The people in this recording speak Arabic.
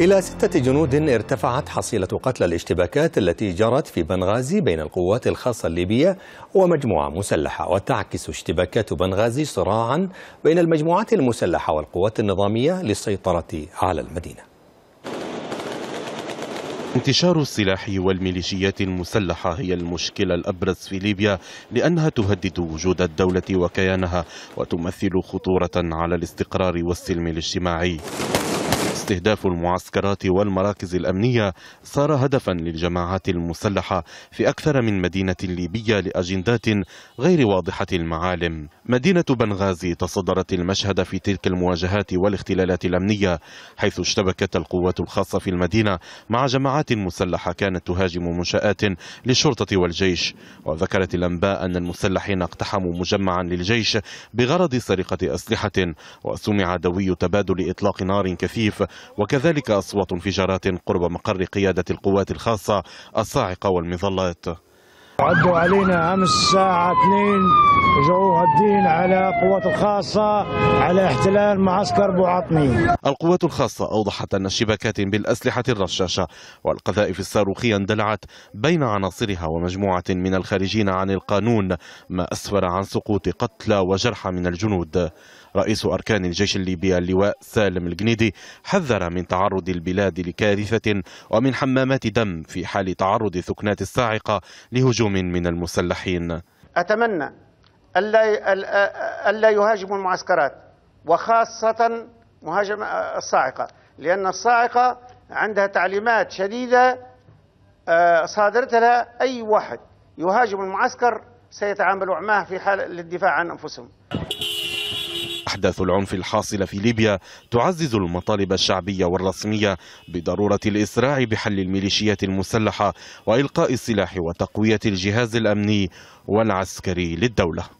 إلى ستة جنود ارتفعت حصيلة قتلى الاشتباكات التي جرت في بنغازي بين القوات الخاصة الليبية ومجموعة مسلحة وتعكس اشتباكات بنغازي صراعا بين المجموعات المسلحة والقوات النظامية للسيطرة على المدينة انتشار السلاح والميليشيات المسلحة هي المشكلة الأبرز في ليبيا لأنها تهدد وجود الدولة وكيانها وتمثل خطورة على الاستقرار والسلم الاجتماعي استهداف المعسكرات والمراكز الأمنية صار هدفا للجماعات المسلحة في أكثر من مدينة ليبية لأجندات غير واضحة المعالم مدينة بنغازي تصدرت المشهد في تلك المواجهات والاختلالات الأمنية حيث اشتبكت القوات الخاصة في المدينة مع جماعات مسلحة كانت تهاجم منشآت للشرطة والجيش وذكرت الأنباء أن المسلحين اقتحموا مجمعا للجيش بغرض سرقة أسلحة وسمع دوي تبادل إطلاق نار كثير الخفيف وكذلك أصوات انفجارات قرب مقر قيادة القوات الخاصة الصاعقة والمظلات عدوا علينا امس الساعه 2 جو الدين على القوات الخاصة على احتلال معسكر بوعطني القوات الخاصة أوضحت أن شبكات بالأسلحة الرشاشة والقذائف الصاروخية اندلعت بين عناصرها ومجموعة من الخارجين عن القانون ما أسفر عن سقوط قتلى وجرحى من الجنود رئيس أركان الجيش الليبي اللواء سالم الجنيدي حذر من تعرض البلاد لكارثة ومن حمامات دم في حال تعرض ثكنات الصاعقة لهجوم تقدم من المسلحين أتمنى ألا ألا يهاجموا المعسكرات وخاصة مهاجمة الصاعقة لأن الصاعقة عندها تعليمات شديدة آه، صادرتها لها أي واحد يهاجم المعسكر سيتعاملوا معه في حال للدفاع عن أنفسهم أحداث العنف الحاصلة في ليبيا تعزز المطالب الشعبية والرسمية بضرورة الإسراع بحل الميليشيات المسلحة وإلقاء السلاح وتقوية الجهاز الأمني والعسكري للدولة